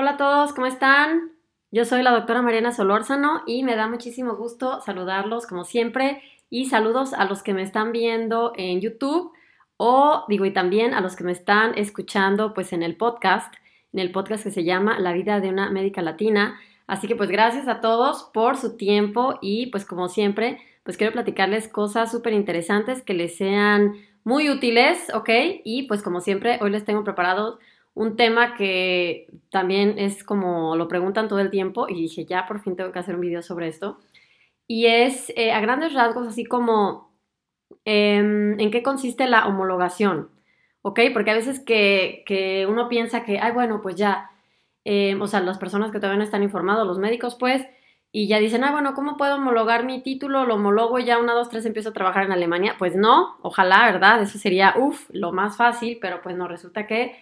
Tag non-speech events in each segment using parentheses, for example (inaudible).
Hola a todos, ¿cómo están? Yo soy la doctora Mariana Solórzano y me da muchísimo gusto saludarlos como siempre y saludos a los que me están viendo en YouTube o digo y también a los que me están escuchando pues en el podcast, en el podcast que se llama La vida de una médica latina. Así que pues gracias a todos por su tiempo y pues como siempre pues quiero platicarles cosas súper interesantes que les sean muy útiles, ¿ok? Y pues como siempre hoy les tengo preparados un tema que también es como lo preguntan todo el tiempo y dije, ya por fin tengo que hacer un video sobre esto. Y es eh, a grandes rasgos así como em, en qué consiste la homologación, ¿ok? Porque a veces que, uno piensa que, ay, bueno, pues ya, em, o sea, las personas que todavía no están informados, los médicos, pues, y ya dicen, ay, ah, bueno, ¿cómo puedo homologar mi título? Lo homologo y ya una, dos, tres empiezo a trabajar en Alemania. Pues no, ojalá, ¿verdad? Eso sería, uff, lo más fácil, pero pues no, resulta que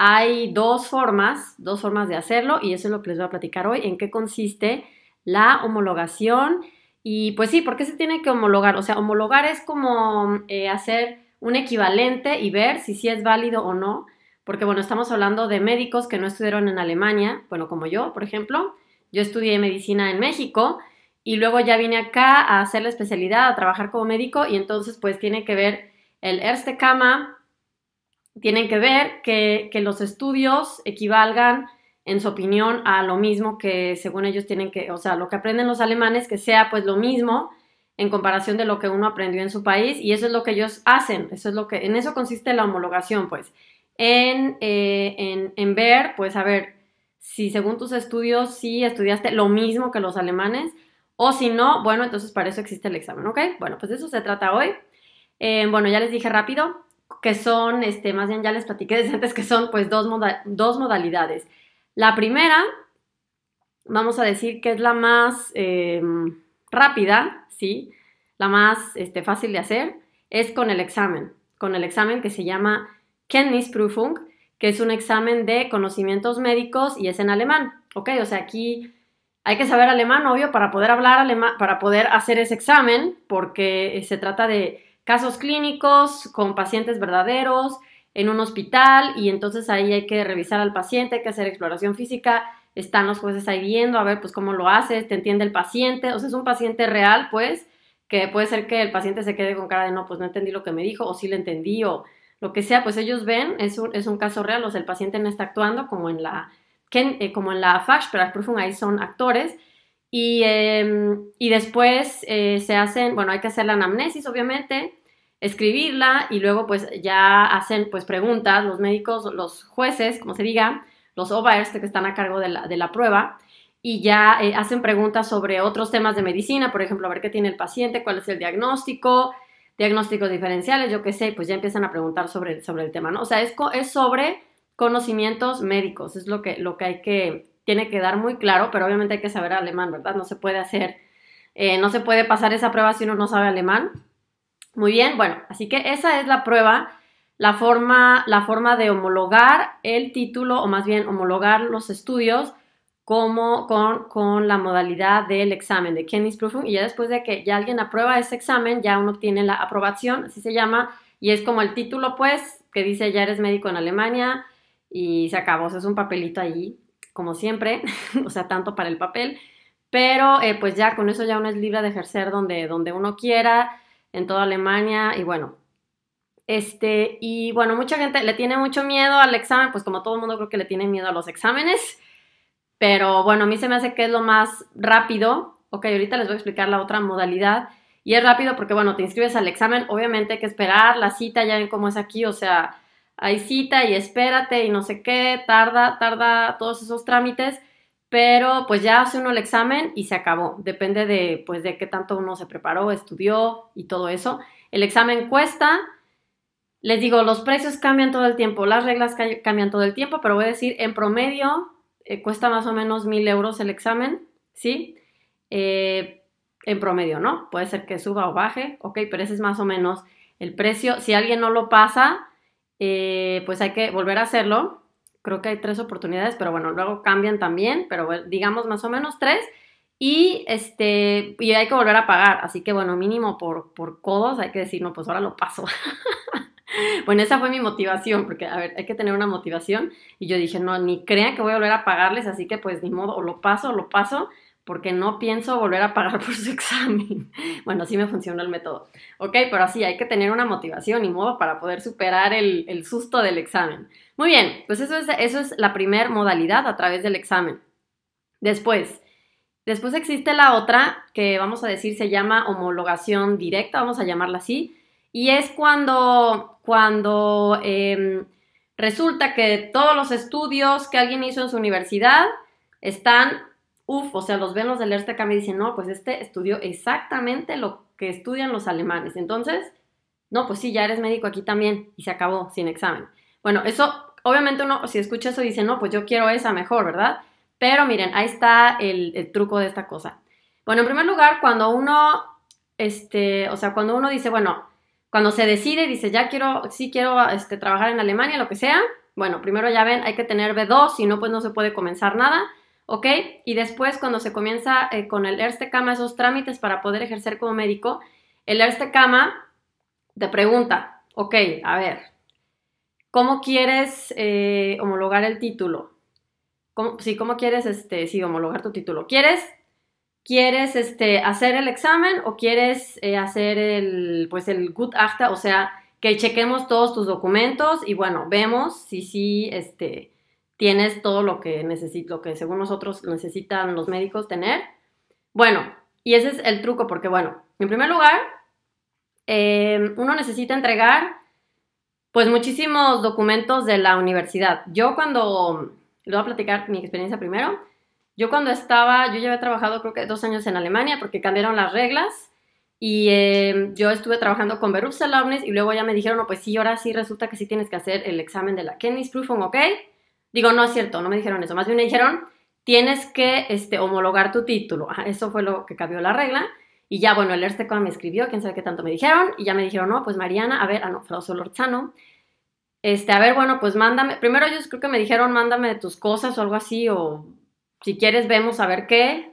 hay dos formas, dos formas de hacerlo y eso es lo que les voy a platicar hoy, en qué consiste la homologación y pues sí, ¿por qué se tiene que homologar? O sea, homologar es como eh, hacer un equivalente y ver si sí es válido o no, porque bueno, estamos hablando de médicos que no estudiaron en Alemania, bueno, como yo, por ejemplo, yo estudié medicina en México y luego ya vine acá a hacer la especialidad, a trabajar como médico y entonces pues tiene que ver el erstecama tienen que ver que, los estudios equivalgan, en su opinión, a lo mismo que según ellos tienen que, o sea, lo que aprenden los alemanes, que sea pues lo mismo en comparación de lo que uno aprendió en su país, y eso es lo que ellos hacen, eso es lo que, en eso consiste la homologación, pues, en, eh, ver, pues, a ver, si según tus estudios sí estudiaste lo mismo que los alemanes, o si no, bueno, entonces para eso existe el examen, ¿ok? Bueno, pues de eso se trata hoy. Eh, bueno, ya les dije rápido, que son, este, más bien ya les platiqué antes, que son pues dos, dos modalidades. La primera, vamos a decir que es la más em, rápida, ¿sí? La más este, fácil de hacer, es con el examen, con el examen que se llama Kennisprüfung, que es un examen de conocimientos médicos y es en alemán, ¿ok? O sea, aquí hay que saber alemán, obvio, para poder hablar alemán, para poder hacer ese examen, porque eh, se trata de casos clínicos con pacientes verdaderos en un hospital y entonces ahí hay que revisar al paciente, hay que hacer exploración física, están los jueces ahí viendo a ver pues cómo lo haces te entiende el paciente, o sea, es un paciente real pues que puede ser que el paciente se quede con cara de no, pues no entendí lo que me dijo o sí le entendí o lo que sea, pues ellos ven, es un, es un caso real, o sea, el paciente no está actuando como en la, eh, como en la pero ahí son actores, Em, y, después eh, se hacen, bueno, hay que hacer la anamnesis, obviamente, escribirla y luego pues ya hacen pues preguntas los médicos, los jueces, como se diga, los OBAERS que están a cargo de la, prueba y ya eh, hacen preguntas sobre otros temas de medicina, por ejemplo, a ver qué tiene el paciente, cuál es el diagnóstico, diagnósticos diferenciales, yo qué sé, pues ya empiezan a preguntar sobre, sobre el tema, ¿no? O sea, es, es sobre conocimientos médicos, es lo que, lo que hay que tiene que dar muy claro, pero obviamente hay que saber alemán, ¿verdad? No se puede hacer, eh, no se puede pasar esa prueba si uno no sabe alemán. Muy bien, bueno, así que esa es la prueba, la forma, la forma de homologar el título, o más bien homologar los estudios como con, la modalidad del examen de Prüfung, y ya después de que ya alguien aprueba ese examen, ya uno tiene la aprobación, así se llama, y es como el título pues que dice ya eres médico en Alemania y se acabó, es un papelito ahí como siempre, (laughs) o sea, tanto para el papel, pero eh, pues ya con eso ya uno es libre de ejercer donde, donde uno quiera, en toda Alemania, y bueno, este, y bueno, mucha gente le tiene mucho miedo al examen, pues como todo el mundo creo que le tiene miedo a los exámenes, pero bueno, a mí se me hace que es lo más rápido. Ok, ahorita les voy a explicar la otra modalidad. Y es rápido porque, bueno, te inscribes al examen, obviamente hay que esperar la cita, ya ven cómo es aquí, o sea, hay cita y espérate y no sé qué, tarda, tarda todos esos trámites, pero pues ya hace uno el examen y se acabó. Depende de pues de qué tanto uno se preparó, estudió y todo eso. El examen cuesta, les digo, los precios cambian todo el tiempo, las reglas cambian todo el tiempo, pero voy a decir, en promedio eh, cuesta más o menos mil euros el examen, ¿sí? Eh, en promedio, ¿no? Puede ser que suba o baje, ok, pero ese es más o menos el precio. Si alguien no lo pasa, eh, pues hay que volver a hacerlo. Creo que hay tres oportunidades, pero bueno, luego cambian también, pero digamos más o menos tres. Y, este, y hay que volver a pagar, así que bueno, mínimo por, por codos hay que decir, no, pues ahora lo paso. (laughs) bueno, esa fue mi motivación, porque a ver, hay que tener una motivación. Y yo dije, no, ni crean que voy a volver a pagarles, así que pues ni modo, o lo paso, o lo paso porque no pienso volver a pagar (laughs) por su examen. bueno, así me funcionó el método. Ok, pero así hay que tener una motivación y modo para poder superar el, susto del examen. Muy bien, pues eso es, eso es la primera modalidad a través del examen. Después, después existe la otra que vamos a decir se llama homologación directa, vamos a llamarla así, y es cuando, cuando em, resulta que todos los estudios que alguien hizo en su universidad están Uf, o sea, los ven los del acá me dicen, no, pues este estudió exactamente lo que estudian los alemanes. Entonces, no, pues sí, ya eres médico aquí también y se acabó sin examen. Bueno, eso, obviamente uno, si escucha eso, dice, no, pues yo quiero esa mejor, ¿verdad? Pero miren, ahí está el, truco de esta cosa. Bueno, en primer lugar, cuando uno, este, o sea, cuando uno dice, bueno, cuando se decide, dice, ya quiero, sí quiero este, trabajar en Alemania, lo que sea, bueno, primero ya ven, hay que tener B2, si no, pues no se puede comenzar nada. ¿ok? Y después cuando se comienza eh, con el ERSTECAMA, esos trámites para poder ejercer como médico, el ERSTECAMA te pregunta, ok, a ver, ¿cómo quieres eh, homologar el título? ¿Cómo, sí, ¿cómo quieres este, sí, homologar tu título? ¿Quieres, quieres este, hacer el examen o quieres eh, hacer el, pues, el good acta? O sea, que chequemos todos tus documentos y bueno, vemos si sí, este, tienes todo lo que, necesito, que según nosotros necesitan los médicos tener. Bueno, y ese es el truco, porque bueno, en primer lugar, em, uno necesita entregar pues muchísimos documentos de la universidad. Yo cuando, le voy a platicar mi experiencia primero, yo cuando estaba, yo ya había trabajado creo que dos años en Alemania porque cambiaron las reglas y em, yo estuve trabajando con Berufserlaubnis y luego ya me dijeron, no, pues sí, ahora sí resulta que sí tienes que hacer el examen de la Kennis ¿ok? Digo, no es cierto, no me dijeron eso. Más bien me dijeron, tienes que este, homologar tu título. Eso fue lo que cambió la regla. Y ya, bueno, el Erstecoa me escribió, quién sabe qué tanto me dijeron. Y ya me dijeron, no, pues Mariana, a ver, ah, no, Flauso Lorzano. Este, a ver, bueno, pues mándame. Primero yo creo que me dijeron, mándame tus cosas o algo así, o si quieres vemos a ver qué,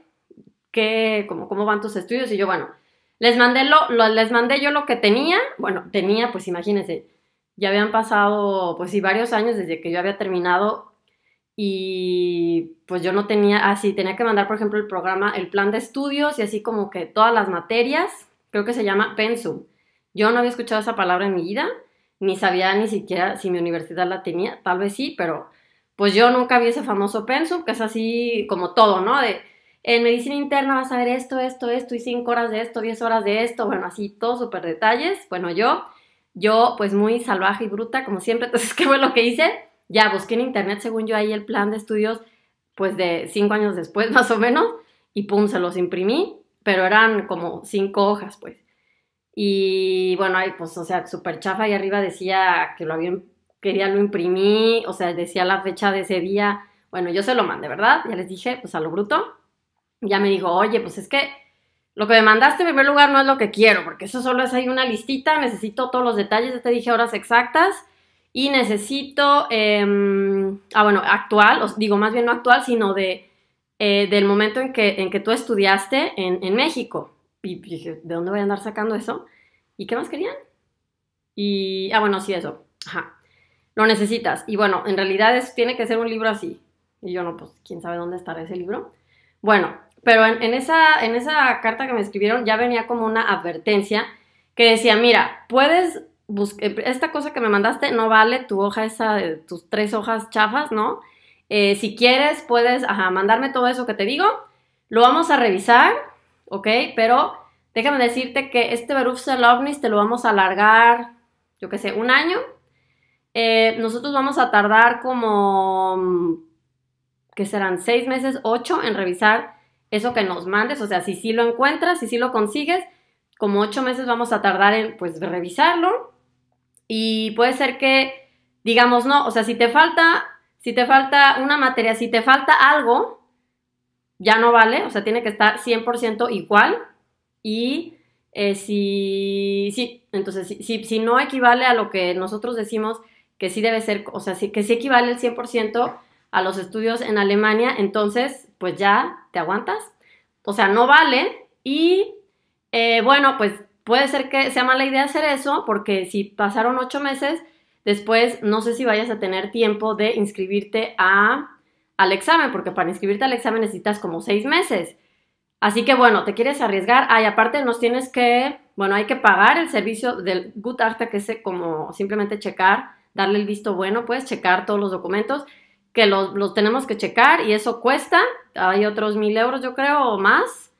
qué, cómo, cómo van tus estudios. Y yo, bueno, les mandé, lo, les mandé yo lo que tenía. Bueno, tenía, pues imagínense, ya habían pasado, pues sí, varios años desde que yo había terminado y pues yo no tenía, así, ah, tenía que mandar, por ejemplo, el programa, el plan de estudios y así como que todas las materias, creo que se llama pensum. Yo no había escuchado esa palabra en mi vida, ni sabía ni siquiera si mi universidad la tenía, tal vez sí, pero pues yo nunca vi ese famoso pensum, que es así como todo, ¿no? De en medicina interna vas a ver esto, esto, esto, y cinco horas de esto, 10 horas de esto, bueno, así todos súper detalles. Bueno, yo yo, pues muy salvaje y bruta, como siempre, (laughs) entonces, ¿qué fue lo que hice? Ya busqué en internet, según yo, ahí el plan de estudios, pues de cinco años después, (laughs) más o menos, y pum, se los imprimí, pero eran como cinco hojas, pues. Y bueno, ahí, pues, o sea, súper chafa, y arriba decía que lo había, quería lo imprimí, o sea, decía la fecha de ese día. Bueno, yo se lo mandé, ¿verdad? Ya les dije, pues a lo bruto. Ya me dijo, oye, pues es que lo que me mandaste en primer lugar no es lo que quiero, porque eso solo es ahí una listita, necesito todos los detalles, ya te dije horas exactas y necesito, em, ah bueno, actual, os digo más bien no actual, sino de, eh, del momento en que, en que tú estudiaste en, México. Y dije, ¿de dónde voy a andar sacando eso? ¿Y qué más querían? Y, ah bueno, sí, eso, ajá, lo necesitas. Y bueno, en realidad es, tiene que ser un libro así. Y yo no, pues quién sabe dónde estará ese libro. Bueno, pero en, esa, en esa carta que me escribieron ya venía como una advertencia que decía, mira, puedes buscar, eh, esta cosa que me mandaste no vale tu hoja esa, tus tres hojas chafas, ¿no? Eh, si quieres, puedes, mandarme todo eso que te digo, lo vamos a revisar, ¿ok? Pero déjame decirte que este Beruf Salovnis te lo vamos a alargar, yo qué sé, un año. Eh, nosotros vamos a tardar como, que serán seis meses, ocho, en revisar eso que nos mandes, o sea, si sí lo encuentras, si sí lo consigues, como ocho meses vamos a tardar en, pues, revisarlo y puede ser que, digamos, no, o sea, si te falta, si te falta una materia, si te falta algo, ya no vale, o sea, tiene que estar 100% igual y... Eh, si, sí, entonces, si, si, no equivale a lo que nosotros decimos que sí debe ser, o sea, que sí equivale al 100%, a los estudios en Alemania, entonces pues ya te aguantas. O sea, no vale y eh, bueno, pues puede ser que sea mala idea hacer eso porque si pasaron ocho meses, después no sé si vayas a tener tiempo de inscribirte a, al examen, porque para inscribirte al examen necesitas como seis meses. Así que bueno, te quieres arriesgar. Ay, aparte nos tienes que, bueno, hay que pagar el servicio del Gutachter, que es como simplemente checar, darle el visto bueno, puedes checar todos los documentos que los, tenemos que checar y eso cuesta, hay otros mil euros yo creo o más.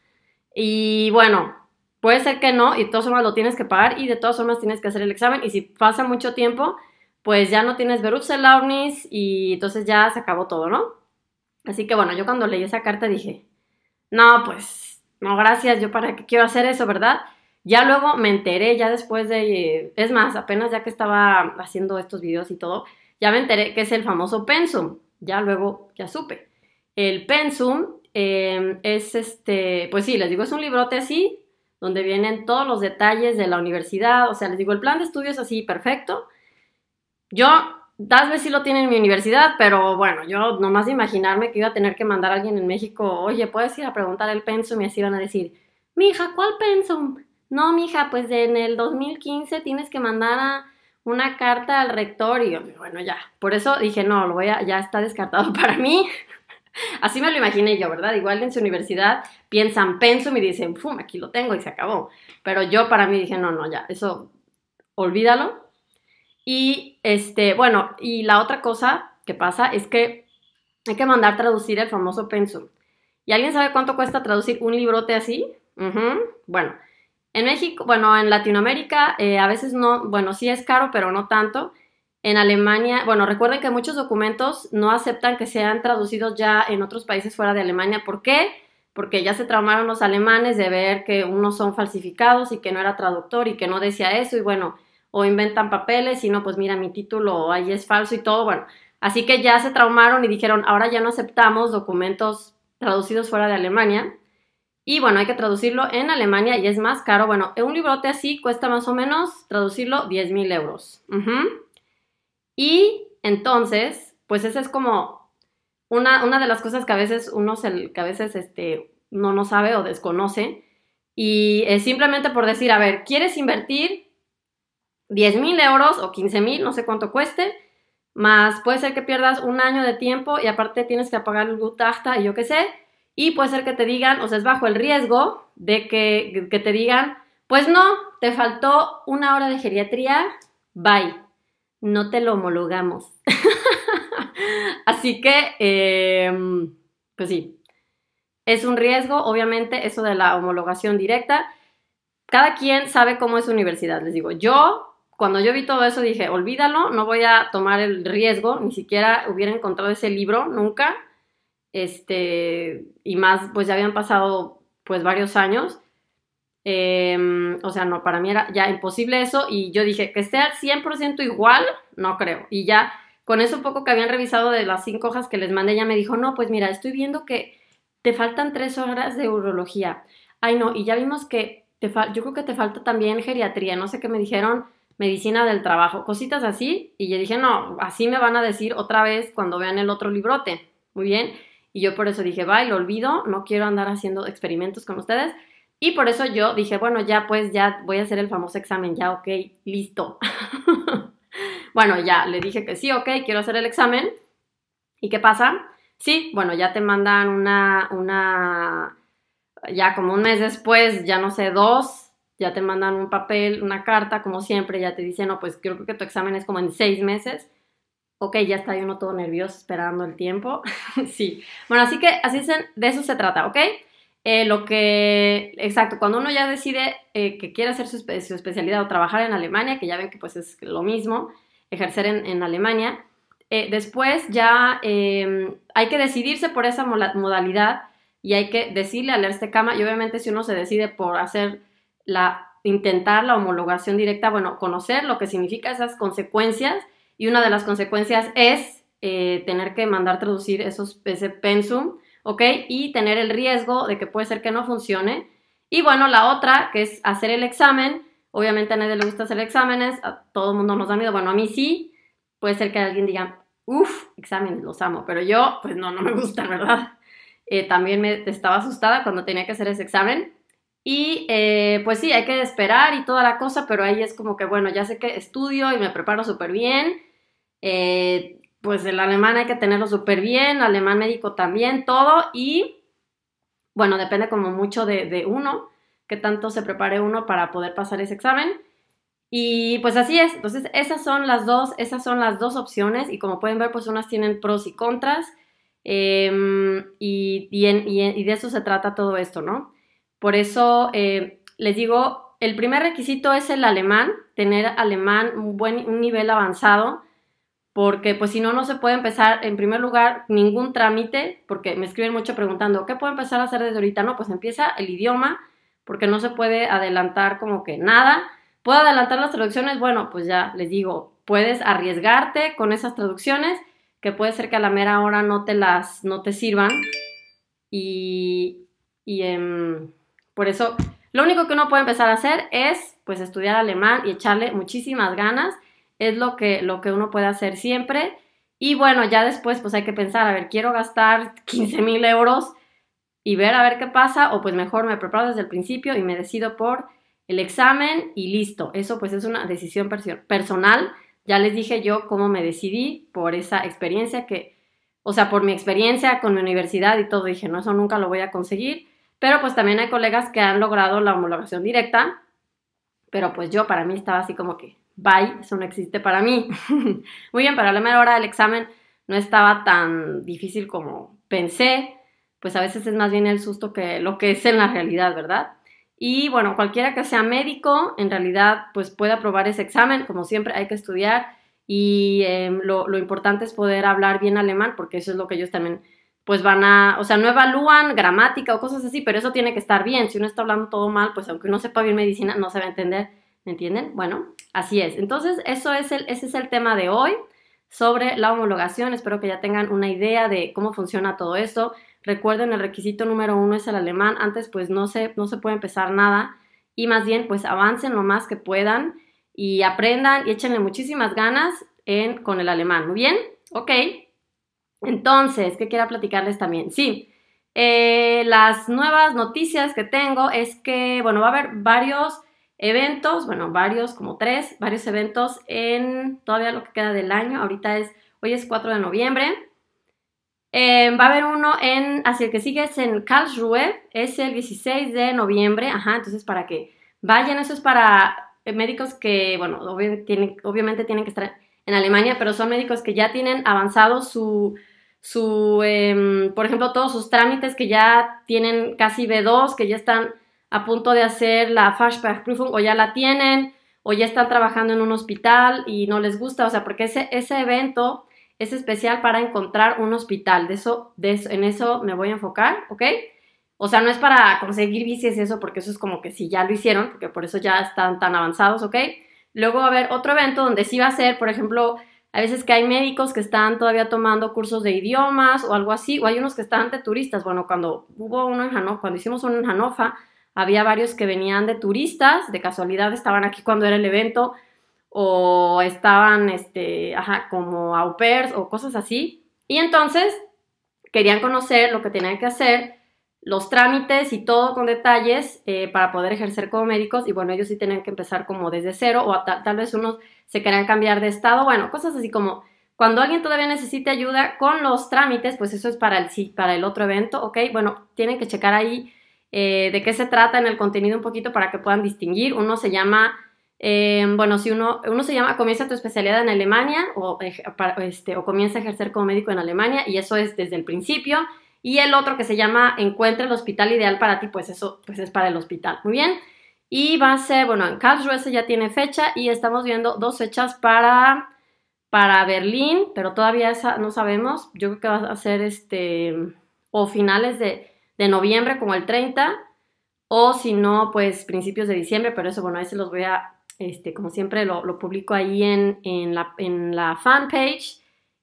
Y bueno, puede ser que no y de todas formas lo tienes que pagar y de todas formas tienes que hacer el examen y si pasa mucho tiempo, pues ya no tienes Berufselaunis y entonces ya se acabó todo, ¿no? Así que bueno, yo cuando leí esa carta dije, no, pues no, gracias, yo para qué quiero hacer eso, ¿verdad? Ya luego me enteré, ya después de, es más, apenas ya que estaba haciendo estos videos y todo, ya me enteré que es el famoso pensum ya luego, ya supe. El Pensum em, es este, pues sí, les digo, es un librote así, donde vienen todos los detalles de la universidad, o sea, les digo, el plan de estudios así, perfecto. Yo, tal vez sí lo tiene en mi universidad, pero bueno, yo nomás de imaginarme que iba a tener que mandar a alguien en México, oye, puedes ir a preguntar el pensum y así van a decir, mi hija ¿cuál pensum? No, mi hija pues en el 2015 tienes que mandar a una carta al rector y bueno, ya. Por eso dije, no, lo voy a, ya está descartado (laughs) para mí. Así me lo imaginé yo, ¿verdad? Igual en su universidad piensan pensum y dicen, ¡fum, aquí lo tengo y se acabó. Pero yo para mí dije, no, no, ya, eso olvídalo. Y este, bueno, y la otra cosa que pasa es que hay que mandar traducir el famoso pensum. ¿Y alguien sabe cuánto cuesta traducir un librote así? Bueno, en México, bueno, en Latinoamérica eh, a veces no, bueno, sí es caro, pero no tanto. En Alemania, bueno, recuerden que muchos documentos no aceptan que sean traducidos ya en otros países fuera de Alemania. ¿Por qué? Porque ya se traumaron los alemanes de ver que unos son falsificados y que no era traductor y que no decía eso y bueno, o inventan papeles y no, pues mira, mi título ahí es falso y todo, bueno. Así que ya se traumaron y dijeron, ahora ya no aceptamos documentos traducidos fuera de Alemania y bueno, hay que traducirlo en Alemania y es más caro. Bueno, un librote así cuesta más o menos traducirlo 10 mil euros. Y entonces, pues esa es como una, de las cosas que a veces uno se, que a veces este, no, no sabe o desconoce. Y es simplemente por decir, a ver, ¿quieres invertir 10 mil euros o 15 mil, no sé cuánto cueste? Más puede ser que pierdas un año de tiempo y aparte tienes que pagar el Gutachta y yo qué sé y puede ser que te digan, o sea, es bajo el riesgo de que, te digan, pues no, te faltó una hora de geriatría, bye, no te lo homologamos. (laughs) Así que, em, pues sí, es un riesgo, obviamente, eso de la homologación directa. Cada quien sabe cómo es universidad, les digo. Yo, cuando yo vi todo eso, dije, olvídalo, no voy a tomar el riesgo, ni siquiera hubiera encontrado ese libro nunca este, y más, pues ya habían pasado pues varios años. Em, o sea, no, para mí era ya imposible eso y yo dije que sea 100% igual, no creo. Y ya con eso poco que habían revisado de las cinco hojas que les mandé, ella me dijo, no, pues mira, estoy viendo que te faltan tres horas de urología. Ay, no, y ya vimos que te yo creo que te falta también geriatría, no sé qué me dijeron, medicina del trabajo, cositas así. Y yo dije, no, así me van a decir otra vez cuando vean el otro librote. Muy bien. Y yo por eso dije, bye, lo olvido, no quiero andar haciendo experimentos con ustedes. Y por eso yo dije, bueno, ya pues ya voy a hacer el famoso examen, ya ok, listo. (laughs) bueno, ya le dije que sí, ok, quiero hacer el examen. ¿Y qué pasa? Sí, bueno, ya te mandan una, una, ya como un mes después, ya no sé, dos, ya te mandan un papel, una carta, como siempre, ya te dicen, no, pues creo que tu examen es como en seis meses. Ok, ya está uno todo nervioso esperando el tiempo. (laughs) sí. Bueno, así que así de eso se trata, ¿ok? Eh, lo que, exacto, cuando uno ya decide eh, que quiere hacer su, especialidad o trabajar en Alemania, que ya ven que pues es lo mismo, ejercer en, Alemania, eh, después ya em, hay que decidirse por esa modalidad y hay que decirle al este cama y obviamente si uno se decide por hacer la, intentar la homologación directa, bueno, conocer lo que significa esas consecuencias y una de las consecuencias es eh, tener que mandar traducir esos, ese pensum, ¿ok? Y tener el riesgo de que puede ser que no funcione. Y bueno, la otra, que es hacer el examen. Obviamente a nadie le gusta hacer exámenes, a todo el mundo nos da miedo. Bueno, a mí sí, puede ser que alguien diga, uff, exámenes, los amo, pero yo, pues no, no me gustan, ¿verdad? Eh, también me estaba asustada cuando tenía que hacer ese examen. Y eh, pues sí, hay que esperar y toda la cosa, pero ahí es como que, bueno, ya sé que estudio y me preparo súper bien, eh, pues el alemán hay que tenerlo súper bien, alemán médico también, todo. Y bueno, depende como mucho de, uno, qué tanto se prepare uno para poder pasar ese examen. Y pues así es. Entonces, esas son las dos, esas son las dos opciones. Y como pueden ver, pues unas tienen pros y contras. Em, y, de eso se trata todo esto, ¿no? Por eso eh, les digo, el primer requisito es el alemán, tener alemán, un buen un nivel avanzado porque pues si no, no se puede empezar, en primer lugar, ningún trámite, porque me escriben mucho preguntando, ¿qué puedo empezar a hacer desde ahorita? No, pues empieza el idioma, porque no se puede adelantar como que nada. ¿Puedo adelantar las traducciones? Bueno, pues ya les digo, puedes arriesgarte con esas traducciones, que puede ser que a la mera hora no te las, no te sirvan. Y, em, por eso, lo único que uno puede empezar a hacer es pues estudiar alemán y echarle muchísimas ganas es lo que, lo que uno puede hacer siempre. Y bueno, ya después pues hay que pensar, a ver, quiero gastar 15 mil euros y ver a ver qué pasa, o pues mejor me preparo desde el principio y me decido por el examen y listo. Eso pues es una decisión personal. Ya les dije yo cómo me decidí por esa experiencia que, o sea, por mi experiencia con la universidad y todo, dije, no, eso nunca lo voy a conseguir. Pero pues también hay colegas que han logrado la homologación directa, pero pues yo para mí estaba así como que bye, eso no existe para mí. (laughs) Muy bien, para la mera hora del examen no estaba tan difícil como pensé, pues a veces es más bien el susto que lo que es en la realidad, ¿verdad? Y bueno, cualquiera que sea médico, en realidad, pues puede aprobar ese examen, como siempre hay que estudiar y em, lo, lo, importante es poder hablar bien alemán, porque eso es lo que ellos también, pues van a, o sea, no evalúan gramática o cosas así, pero eso tiene que estar bien, si uno está hablando todo mal, pues aunque uno sepa bien medicina, no se va a entender, ¿me entienden? Bueno, Así es. Entonces, eso es el, ese es el tema de hoy sobre la homologación. Espero que ya tengan una idea de cómo funciona todo esto. Recuerden, el requisito número uno es el alemán. Antes, pues no se, no se puede empezar nada. Y más bien, pues avancen lo más que puedan y aprendan y échenle muchísimas ganas en, con el alemán. Muy bien, ok. Entonces, ¿qué quiero platicarles también? Sí, eh, las nuevas noticias que tengo es que, bueno, va a haber varios eventos, bueno, varios, como tres, varios eventos en todavía lo que queda del año. Ahorita es, hoy es 4 de noviembre. Eh, va a haber uno en, así el que sigue es en Karlsruhe, es el 16 de noviembre, ajá, entonces para que vayan, eso es para eh, médicos que, bueno, tienen, obviamente tienen que estar en Alemania, pero son médicos que ya tienen avanzado su, su em, por ejemplo, todos sus trámites que ya tienen casi B2, que ya están a punto de hacer la Fashbackprüfung o ya la tienen o ya están trabajando en un hospital y no les gusta, o sea, porque ese, ese evento es especial para encontrar un hospital, de eso, de en eso me voy a enfocar, ¿ok? O sea, no es para conseguir bicis eso, porque eso es como que si ya lo hicieron, porque por eso ya están tan avanzados, ¿ok? Luego va a haber otro evento donde sí va a ser, por ejemplo, a veces que hay médicos que están todavía tomando cursos de idiomas o algo así, o hay unos que están de turistas. Bueno, cuando hubo uno en cuando hicimos uno en Hanofa, había varios que venían de turistas, de casualidad estaban aquí cuando era el evento, o estaban este, como au pairs o cosas así. Y entonces querían conocer lo que tenían que hacer, los trámites y todo con detalles eh, para poder ejercer como médicos. Y bueno, ellos sí tenían que empezar como desde cero o tal vez unos se querían cambiar de estado. Bueno, cosas así como cuando alguien todavía necesite ayuda con los trámites, pues eso es para el, sí, para el otro evento, ¿ok? Bueno, tienen que checar ahí eh, de qué se trata en el contenido un poquito para que puedan distinguir. Uno se llama, eh, bueno, si uno, uno se llama comienza tu especialidad en Alemania o, este, o comienza a ejercer como médico en Alemania y eso es desde el principio. Y el otro que se llama encuentra el hospital ideal para ti, pues eso pues es para el hospital. Muy bien. Y va a ser, bueno, en Karlsruhe ya tiene fecha y estamos viendo dos fechas para, para Berlín, pero todavía esa no sabemos. Yo creo que va a ser este, o finales de, de noviembre como el 30 o si no, pues principios de diciembre, pero eso bueno, ese se los voy a, este, como siempre lo, publico ahí en, la, en la fanpage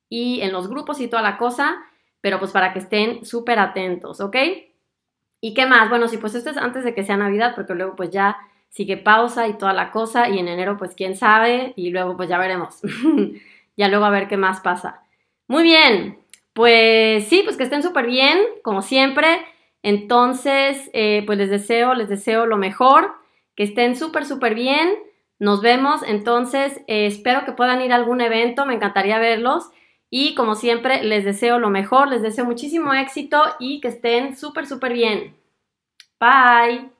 y en los grupos y toda la cosa, pero pues para que estén súper atentos, ¿ok? ¿Y qué más? Bueno, si pues esto es antes de que sea Navidad, porque luego pues ya sigue pausa y toda la cosa, y en enero pues quién sabe, y luego pues ya veremos, (laughs) ya luego a ver qué más pasa. Muy bien, pues sí, pues que estén súper bien, como siempre. Entonces, eh, pues les deseo, les deseo lo mejor, que estén súper, súper bien. Nos vemos, entonces eh, espero que puedan ir a algún evento, me encantaría verlos. Y como siempre, les deseo lo mejor, les deseo muchísimo éxito y que estén súper, súper bien. Bye.